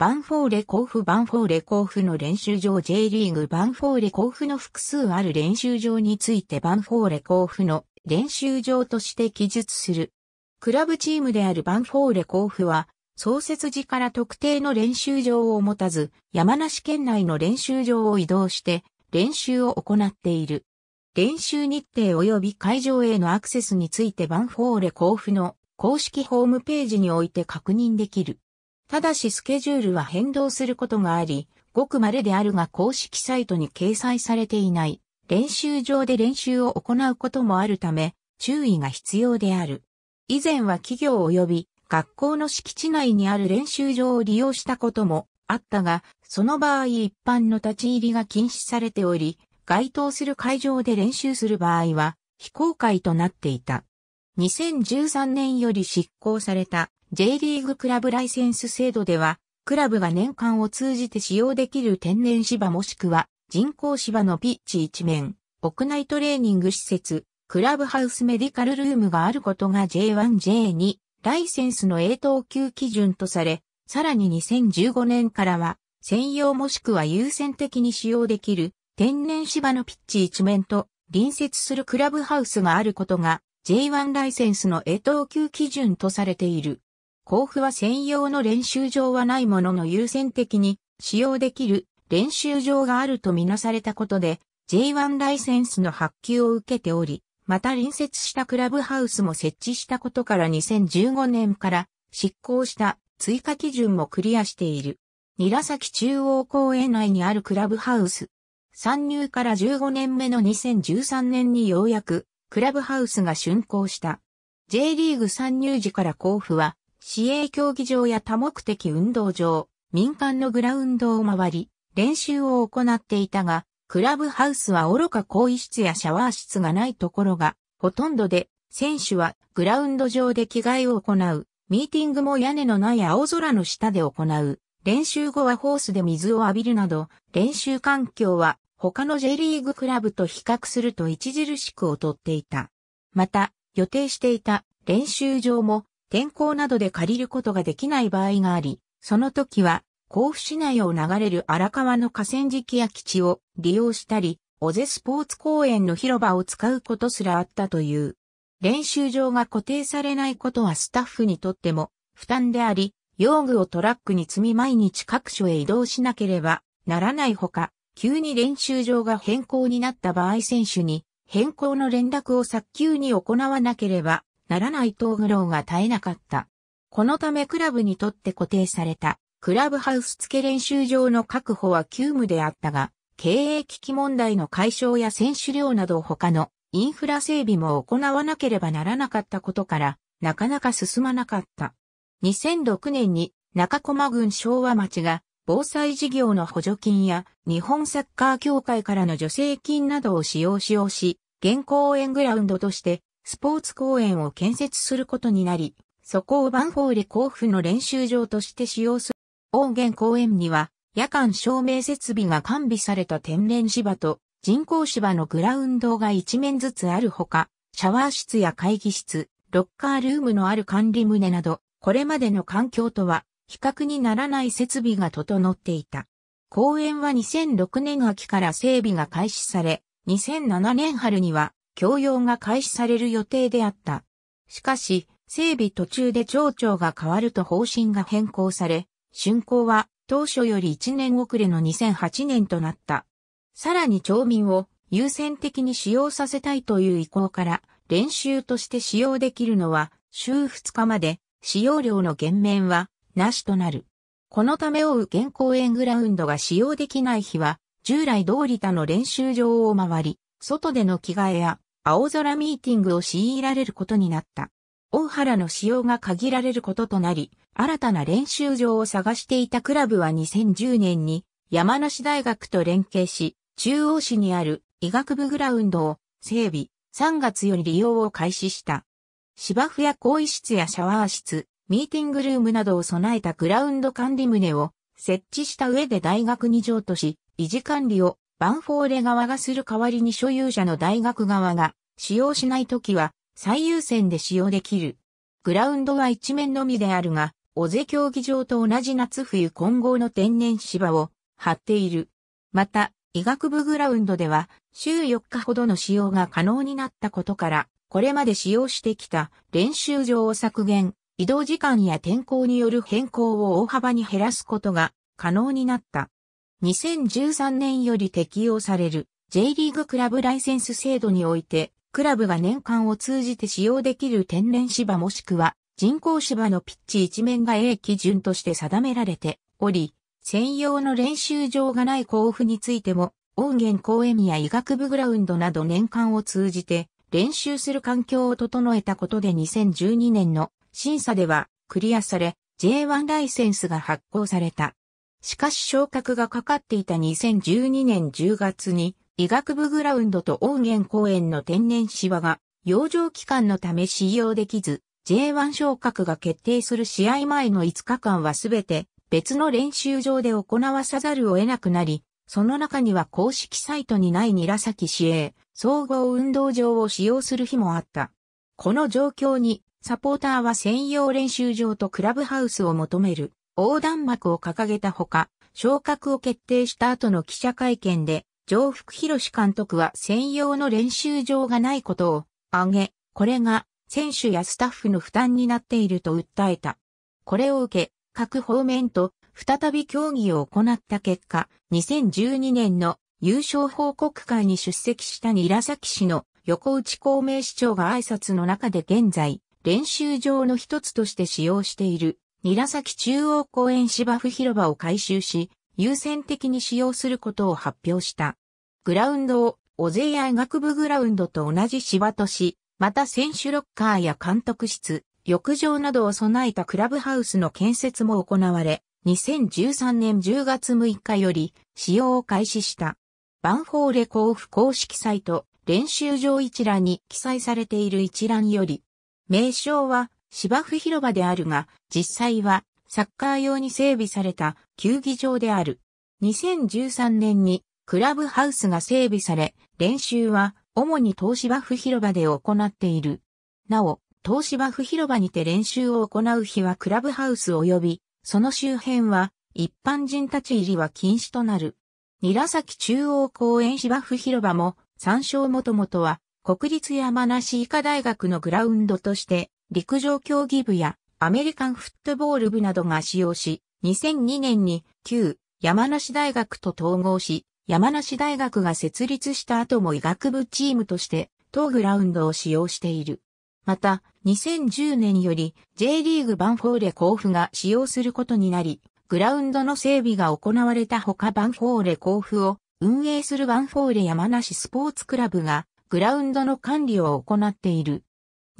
バンフォーレ甲府バンフォーレ甲府の練習場 J リーグバンフォーレ甲府の複数ある練習場についてバンフォーレ甲府の練習場として記述する。クラブチームであるバンフォーレ甲府は、創設時から特定の練習場を持たず、山梨県内の練習場を移動して、練習を行っている。練習日程及び会場へのアクセスについてバンフォーレ甲府の公式ホームページにおいて確認できる。ただしスケジュールは変動することがあり、ごく稀であるが公式サイトに掲載されていない、練習場で練習を行うこともあるため、注意が必要である。以前は企業及び学校の敷地内にある練習場を利用したこともあったが、その場合一般の立ち入りが禁止されており、該当する会場で練習する場合は非公開となっていた。2013年より執行された J リーグクラブライセンス制度では、クラブが年間を通じて使用できる天然芝もしくは人工芝のピッチ一面、屋内トレーニング施設、クラブハウスメディカルルームがあることが J1J2 ライセンスの A 等級基準とされ、さらに2015年からは専用もしくは優先的に使用できる天然芝のピッチ一面と隣接するクラブハウスがあることが J1 ライセンスの A 等級基準とされている。甲府は専用の練習場はないものの優先的に使用できる練習場があるとみなされたことで J1 ライセンスの発給を受けており、また隣接したクラブハウスも設置したことから2015年から執行した追加基準もクリアしている。韮崎中央公園内にあるクラブハウス。参入から15年目の2013年にようやくクラブハウスが竣工した。J リーグ参入時から甲府は市営競技場や多目的運動場、民間のグラウンドを回り、練習を行っていたが、クラブハウスは愚か更衣室やシャワー室がないところが、ほとんどで、選手はグラウンド上で着替えを行う、ミーティングも屋根のない青空の下で行う、練習後はホースで水を浴びるなど、練習環境は他の J リーグクラブと比較すると著しく劣っていた。また、予定していた練習場も天候などで借りることができない場合があり、その時は、甲府市内を流れる荒川の河川敷や基地を利用したり、小瀬スポーツ公園の広場を使うことすらあったという。練習場が固定されないことはスタッフにとっても負担であり、用具をトラックに積み毎日各所へ移動しなければならないほか、急に練習場が変更になった場合選手に変更の連絡を早急に行わなければならないグローが絶えなかった。このためクラブにとって固定された、クラブハウス付け練習場の確保は急務であったが、経営危機問題の解消や選手量など他のインフラ整備も行わなければならなかったことから、なかなか進まなかった。2006年に中駒郡昭和町が防災事業の補助金や日本サッカー協会からの助成金などを使用使用し、現行応援グラウンドとしてスポーツ公園を建設することになり、そこをバンフォーレ甲府の練習場として使用する。大原公園には、夜間照明設備が完備された天然芝と人工芝のグラウンドが一面ずつあるほか、シャワー室や会議室、ロッカールームのある管理棟など、これまでの環境とは比較にならない設備が整っていた。公園は2006年秋から整備が開始され、2007年春には供用が開始される予定であった。しかし、整備途中で町長が変わると方針が変更され、竣工は当初より1年遅れの2008年となった。さらに町民を優先的に使用させたいという意向から、練習として使用できるのは週2日まで、使用量の減免はなしとなる。このため追う現公園グラウンドが使用できない日は、従来通り他の練習場を回り、外での着替えや青空ミーティングを強いられることになった。大原の使用が限られることとなり、新たな練習場を探していたクラブは2010年に山梨大学と連携し、中央市にある医学部グラウンドを整備、3月より利用を開始した。芝生や更衣室やシャワー室、ミーティングルームなどを備えたグラウンド管理棟を設置した上で大学に譲渡し、維持管理をバンフォーレ側がする代わりに所有者の大学側が使用しないときは最優先で使用できる。グラウンドは一面のみであるが、尾瀬競技場と同じ夏冬混合の天然芝を張っている。また、医学部グラウンドでは週4日ほどの使用が可能になったことから、これまで使用してきた練習場を削減、移動時間や天候による変更を大幅に減らすことが可能になった。2013年より適用される J リーグクラブライセンス制度においてクラブが年間を通じて使用できる天然芝もしくは人工芝のピッチ一面が A 基準として定められており、専用の練習場がない交付についても、音源公園や医学部グラウンドなど年間を通じて練習する環境を整えたことで2012年の審査ではクリアされ J1 ライセンスが発行された。しかし昇格がかかっていた2012年10月に医学部グラウンドと大源公園の天然芝が、養生期間のため使用できず、J1 昇格が決定する試合前の5日間はすべて別の練習場で行わさざるを得なくなり、その中には公式サイトにない韮崎市営総合運動場を使用する日もあった。この状況にサポーターは専用練習場とクラブハウスを求める横断幕を掲げたほか、昇格を決定した後の記者会見で上福博監督は専用の練習場がないことを挙げ、これが選手やスタッフの負担になっていると訴えた。これを受け、各方面と再び協議を行った結果、2012年の優勝報告会に出席した韮崎市の横内公明市長が挨拶の中で現在、練習場の一つとして使用している韮崎中央公園芝生広場を改修し、優先的に使用することを発表した。グラウンドを、オゼイア医学部グラウンドと同じ芝とし、また選手ロッカーや監督室、浴場などを備えたクラブハウスの建設も行われ、2013年10月6日より使用を開始した。バンフォーレ交付公式サイト練習場一覧に記載されている一覧より、名称は芝生広場であるが、実際はサッカー用に整備された球技場である。2013年にクラブハウスが整備され、練習は主に東芝生広場で行っている。なお、東芝生広場にて練習を行う日はクラブハウス及び、その周辺は一般人立ち入りは禁止となる。韮崎中央公園芝生広場も、参照もともとは、国立山梨医科大学のグラウンドとして、陸上競技部やアメリカンフットボール部などが使用し、2002年に旧山梨大学と統合し、山梨大学が設立した後も医学部チームとして当グラウンドを使用している。また、2010年より J リーグバンフォーレ甲府が使用することになり、グラウンドの整備が行われたほかバンフォーレ甲府を運営するバンフォーレ山梨スポーツクラブがグラウンドの管理を行っている。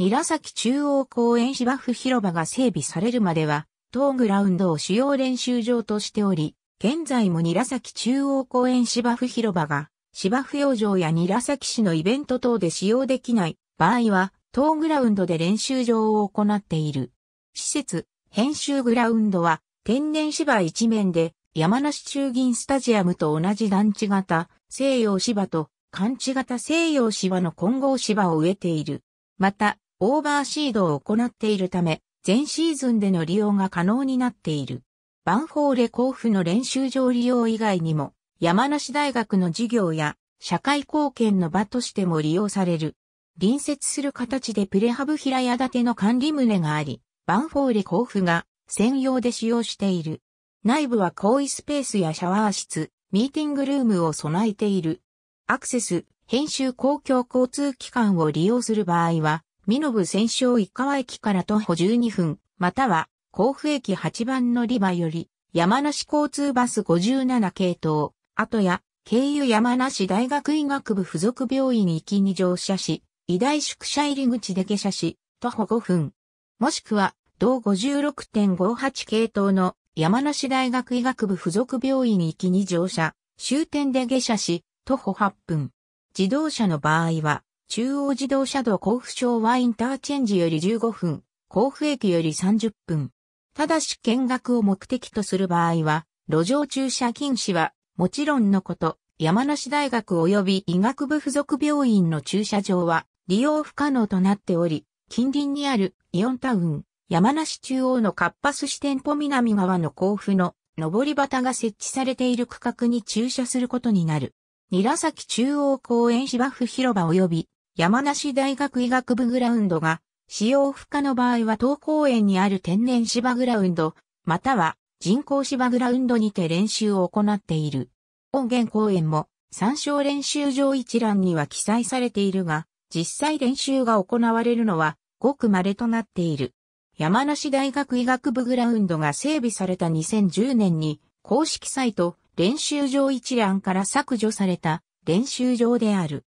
韮崎中央公園芝生広場が整備されるまでは、当グラウンドを主要練習場としており、現在も韮崎中央公園芝生広場が、芝生養生や韮崎市のイベント等で使用できない場合は、当グラウンドで練習場を行っている。施設、編集グラウンドは、天然芝一面で、山梨中銀スタジアムと同じ団地型、西洋芝と、寒地型西洋芝の混合芝を植えている。また、オーバーシードを行っているため、全シーズンでの利用が可能になっている。バンフォーレ甲府の練習場利用以外にも、山梨大学の授業や社会貢献の場としても利用される。隣接する形でプレハブ平屋建ての管理棟があり、バンフォーレ甲府が専用で使用している。内部は行為スペースやシャワー室、ミーティングルームを備えている。アクセス、編集公共交通機関を利用する場合は、身延戦勝井川駅から徒歩12分、または甲府駅8番乗り場より山梨交通バス57系統、後や経由山梨大学医学部附属病院行きに乗車し、医大宿舎入り口で下車し、徒歩5分。もしくは、同56.58系統の山梨大学医学部附属病院行きに乗車、終点で下車し、徒歩8分。自動車の場合は、中央自動車道甲府昭和インターチェンジより15分、甲府駅より30分。ただし見学を目的とする場合は、路上駐車禁止は、もちろんのこと、山梨大学及び医学部附属病院の駐車場は、利用不可能となっており、近隣にあるイオンタウン、山梨中央のカッパ店舗南側の甲府の上り旗が設置されている区画に駐車することになる。韮崎中央公園芝生広場及び山梨大学医学部グラウンドが、使用不可の場合は当公園にある天然芝グラウンド、または人工芝グラウンドにて練習を行っている。音源公園も参照練習場一覧には記載されているが、実際練習が行われるのはごく稀となっている。山梨大学医学部グラウンドが整備された2010年に公式サイト練習場一覧から削除された練習場である。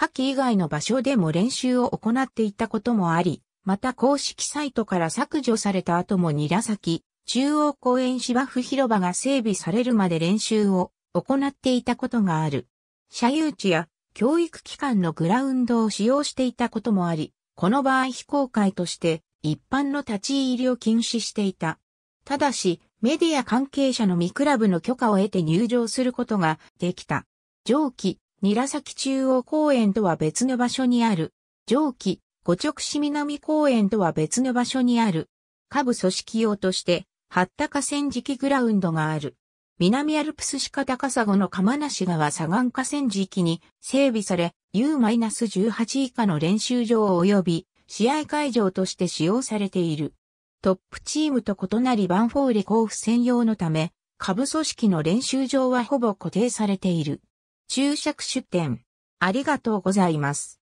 夏季以外の場所でも練習を行っていたこともあり、また公式サイトから削除された後も韮崎、中央公園芝生広場が整備されるまで練習を行っていたことがある。社有地や教育機関のグラウンドを使用していたこともあり、この場合非公開として一般の立ち入りを禁止していた。ただし、メディア関係者のミクラブの許可を得て入場することができた。上記、韮崎中央公園とは別の場所にある、上記、五直市南公園とは別の場所にある、下部組織用として、八高線敷グラウンドがある。南アルプス鹿高砂の釜梨川左岸河川敷に整備され、U-18 以下の練習場及び試合会場として使用されている。トップチームと異なりバンフォーレ甲府専用のため、下部組織の練習場はほぼ固定されている。注釈出典。ありがとうございます。